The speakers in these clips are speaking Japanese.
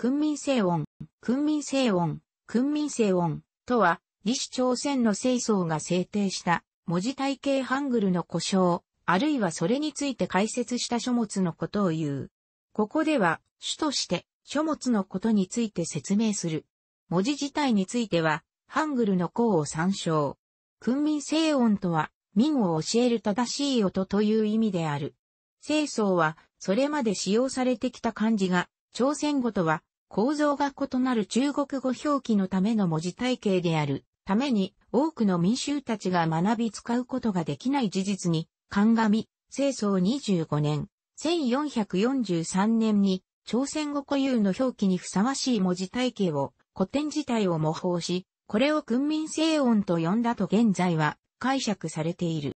訓民政音、訓民政音、訓民政音とは、李氏朝鮮の清掃が制定した文字体系ハングルの故障、あるいはそれについて解説した書物のことを言う。ここでは、主として書物のことについて説明する。文字自体については、ハングルの項を参照。訓民政音とは、民を教える正しい音という意味である。清掃は、それまで使用されてきた漢字が、朝鮮語とは構造が異なる中国語表記のための文字体系であるために多くの民衆たちが学び使うことができない事実に、鑑み、清掃25年、1443年に朝鮮語固有の表記にふさわしい文字体系を古典自体を模倣し、これを訓民正音と呼んだと現在は解釈されている。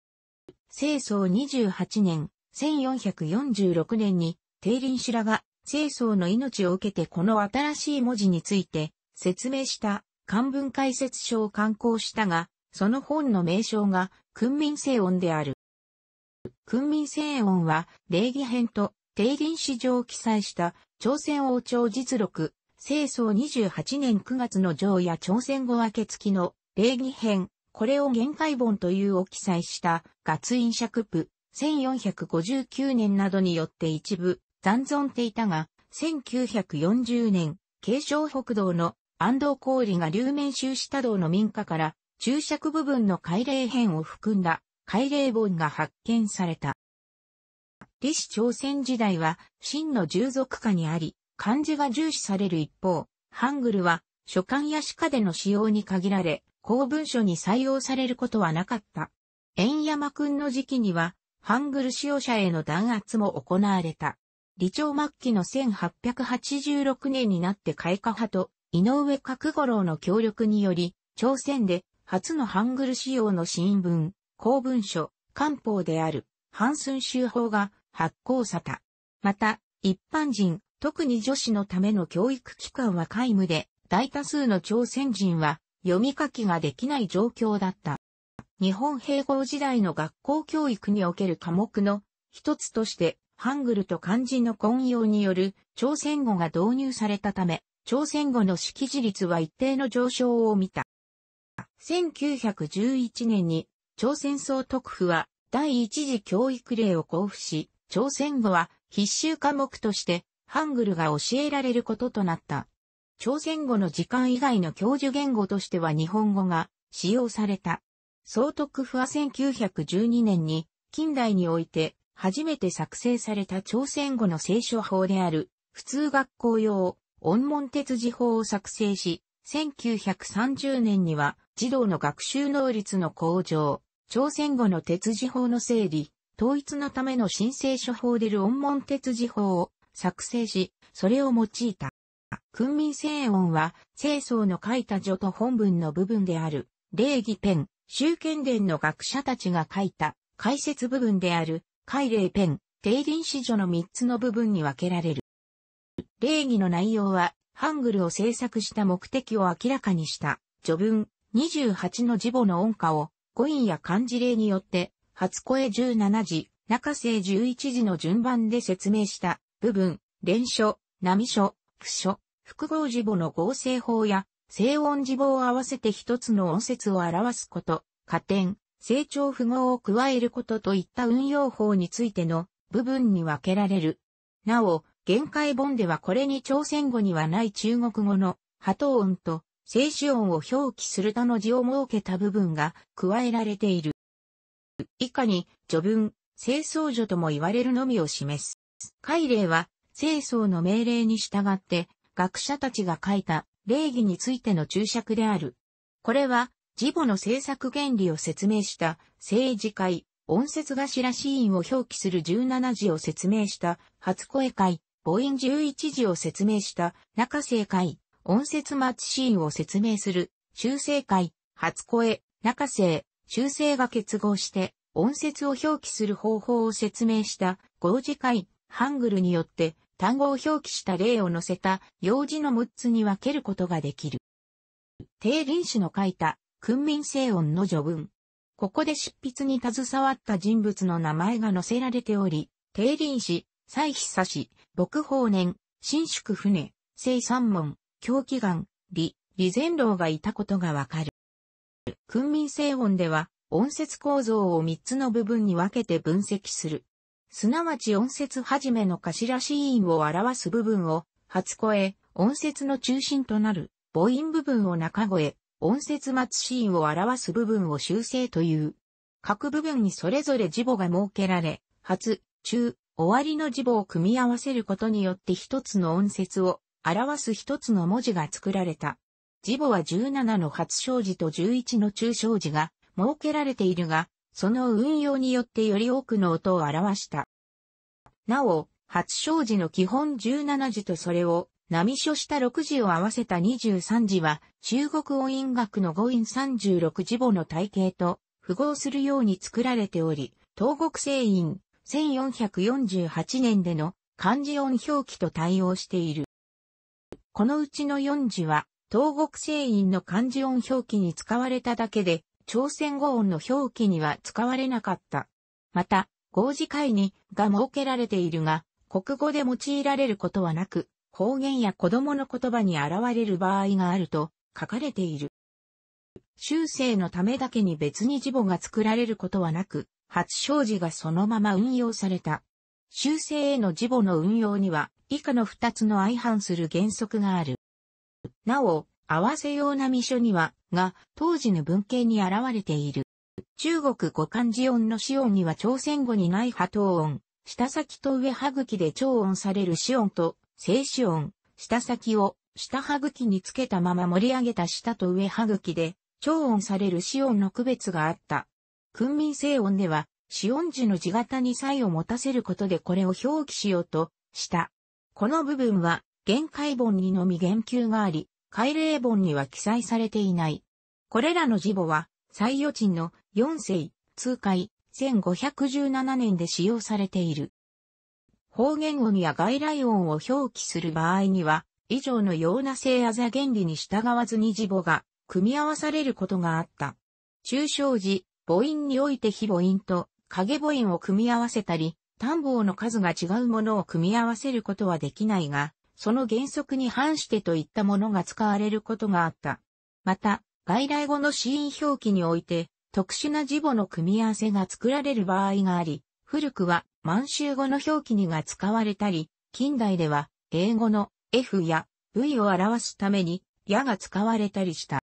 清掃28年、1446年に、定林羅が清掃の命を受けてこの新しい文字について説明した漢文解説書を刊行したが、その本の名称が訓民聖音である。訓民聖音は礼儀編と定林史上を記載した朝鮮王朝実録、清掃28年9月の上や朝鮮語明け付きの礼儀編、これを限界本というを記載した月印尺譜、1459年などによって一部残存っていたが、1940年、京商北道の安藤氷が流面士。下道の民家から注釈部分の改嶺編を含んだ改嶺本が発見された。李氏朝鮮時代は真の従属下にあり、漢字が重視される一方、ハングルは書簡や歯科での使用に限られ、公文書に採用されることはなかった。円山君の時期には、ハングル使用者への弾圧も行われた。李朝末期の1886年になって開化派と井上角五郎の協力により、朝鮮で初のハングル仕様の新聞、公文書、官報である、半寸州法が発行された。また、一般人、特に女子のための教育機関は皆無で、大多数の朝鮮人は読み書きができない状況だった。日本併合時代の学校教育における科目の一つとしてハングルと漢字の混用による朝鮮語が導入されたため、朝鮮語の識字率は一定の上昇を見た。1911年に朝鮮総督府は第一次教育令を交付し、朝鮮語は必修科目としてハングルが教えられることとなった。朝鮮語の時間以外の教授言語としては日本語が使用された。総督府は1912年に近代において初めて作成された朝鮮語の聖書法である、普通学校用、音門鉄字法を作成し、1930年には児童の学習能率の向上、朝鮮語の鉄字法の整理、統一のための申請書法でる音門鉄字法を作成し、それを用いた。訓民聖音は、清掃の書いた序と本文の部分である、礼儀ペン、宗憲伝の学者たちが書いた解説部分である、海霊ペン、定輪子女の3つの部分に分けられる。礼儀の内容は、ハングルを制作した目的を明らかにした、序文、28の字母の音歌を、語音や漢字例によって、初声17字、中声11字の順番で説明した部分、連書、波書、不書、複合字母の合成法や、静音字母を合わせて一つの音節を表すこと、加点、成長符号を加えることといった運用法についての部分に分けられる。なお、限界本ではこれに朝鮮語にはない中国語の波頭音と静止音を表記する他の字を設けた部分が加えられている。以下に序文、清掃除とも言われるのみを示す。海霊は清掃の命令に従って学者たちが書いた礼儀についての注釈である。これは事母の政策原理を説明した政治会、音節頭シーンを表記する17時を説明した初声会、母音11時を説明した中世会、音節末シーンを説明する修正会、初声、中世、修正が結合して音節を表記する方法を説明した合字会、ハングルによって単語を表記した例を載せた用字の6つに分けることができる。定林氏の書いた訓民正音の序文。ここで執筆に携わった人物の名前が載せられており、定林氏、蔡久氏、牧法年、新宿船、聖三門、狂気岩、李、李善郎がいたことがわかる。訓民正音では、音節構造を三つの部分に分けて分析する。すなわち音節はじめの頭子音を表す部分を、初声、音節の中心となる、母音部分を中声、音節末シーンを表す部分を修正という。各部分にそれぞれ字母が設けられ、初、中、終わりの字母を組み合わせることによって一つの音節を表す一つの文字が作られた。字母は17の初生字と11の中小字が設けられているが、その運用によってより多くの音を表した。なお、初生字の基本17字とそれを波書した6字を合わせた23字は、中国音韻学の語音36字母の体系と符号するように作られており、東国聖院1448年での漢字音表記と対応している。このうちの4字は、東国西院の漢字音表記に使われただけで、朝鮮語音の表記には使われなかった。また、合字会にが設けられているが、国語で用いられることはなく、方言や子供の言葉に現れる場合があると書かれている。修正のためだけに別に字母が作られることはなく、発祥字がそのまま運用された。修正への字母の運用には、以下の二つの相反する原則がある。なお、合わせような未書には、が、当時の文献に現れている。中国語漢字音の子音には朝鮮語にない波頭音、下先と上歯茎で超音される子音と、静止音、下先を下歯茎につけたまま盛り上げた下と上歯茎で、超音される死音の区別があった。訓民生音では、死音時の字型に差異を持たせることでこれを表記しようとした。この部分は、限界本にのみ言及があり、改霊本には記載されていない。これらの字母は、採用賃の4世、通海、1517年で使用されている。方言音や外来音を表記する場合には、以上のような性あざ原理に従わずに字母が組み合わされることがあった。中小字、母音において非母音と影母音を組み合わせたり、単語の数が違うものを組み合わせることはできないが、その原則に反してといったものが使われることがあった。また、外来語の子音表記において、特殊な字母の組み合わせが作られる場合があり、古くは満州語の表記にが使われたり、近代では英語の F や V を表すために、やが使われたりした。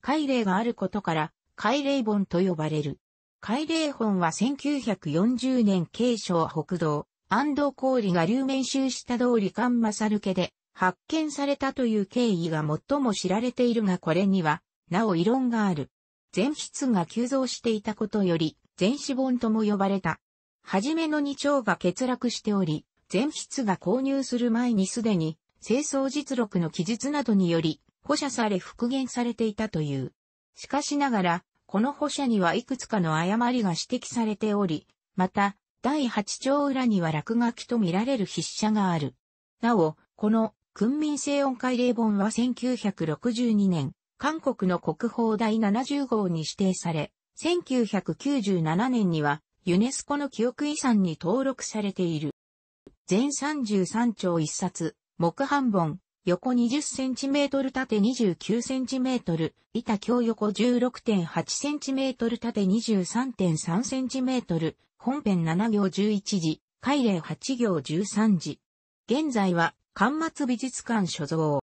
海霊があることから、海霊本と呼ばれる。海霊本は1940年慶省北道、安藤氷が流面集した通りサ正家で発見されたという経緯が最も知られているがこれには、なお異論がある。全質が急増していたことより、全子本とも呼ばれた。はじめの2丁が欠落しており、全室が購入する前にすでに、清掃実録の記述などにより、補射され復元されていたという。しかしながら、この補射にはいくつかの誤りが指摘されており、また、第8丁裏には落書きと見られる筆者がある。なお、この、訓民生音階例本は1962年、韓国の国宝第70号に指定され、1997年にはユネスコの記憶遺産に登録されている。全33丁1冊、木版本、横 20cm 縦 29cm、板橋横 16.8cm 縦 23.3cm、本編7行11時、海嶺8行13時。現在は、巻末美術館所蔵。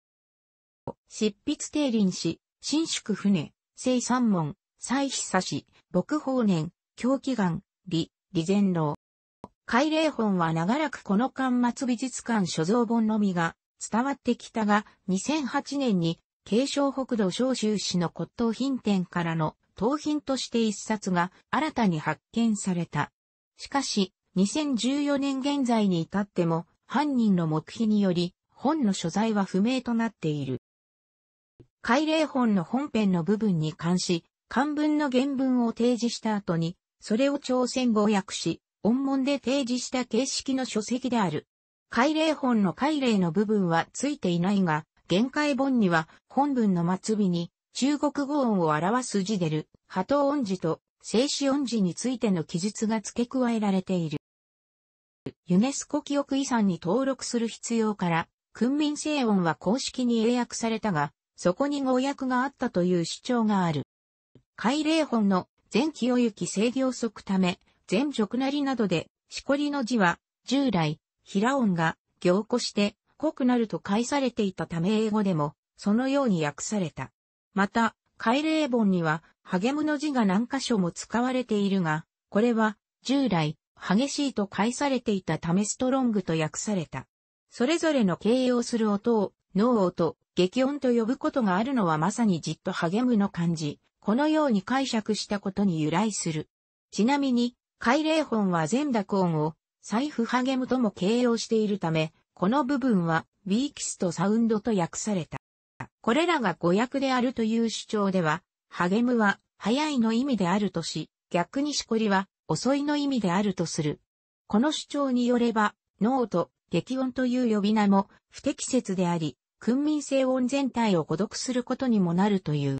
執筆定林市、新宿船、生産門、蔡久し、牧法年、狂気眼、李、李善郎。海霊本は長らくこの間末美術館所蔵本のみが伝わってきたが、2008年に、継承北道小州市の骨董品店からの盗品として一冊が新たに発見された。しかし、2014年現在に至っても、犯人の目秘により、本の所在は不明となっている。海霊本の本編の部分に関し、漢文の原文を提示した後に、それを朝鮮語訳し、音文で提示した形式の書籍である。改霊本の改霊の部分はついていないが、限界本には本文の末尾に中国語音を表す字でる、波頭音字と静止音字についての記述が付け加えられている。ユネスコ記憶遺産に登録する必要から、訓民声音は公式に英訳されたが、そこに語訳があったという主張がある。海霊本の全清行制御則ため、全直なりなどで、しこりの字は、従来、平音が行庫して濃くなると解されていたため英語でも、そのように訳された。また、海霊本には、励むの字が何箇所も使われているが、これは、従来、激しいと解されていたためストロングと訳された。それぞれの形容する音を、脳音、激音と呼ぶことがあるのはまさにじっと励むの漢字、このように解釈したことに由来する。ちなみに、改霊本は全濁音を、財布励むとも形容しているため、この部分は、ウィーキスとサウンドと訳された。これらが語訳であるという主張では、励むは、早いの意味であるとし、逆にしこりは、遅いの意味であるとする。この主張によれば、ノート、激音という呼び名も不適切であり、訓民性音全体を孤独することにもなるという。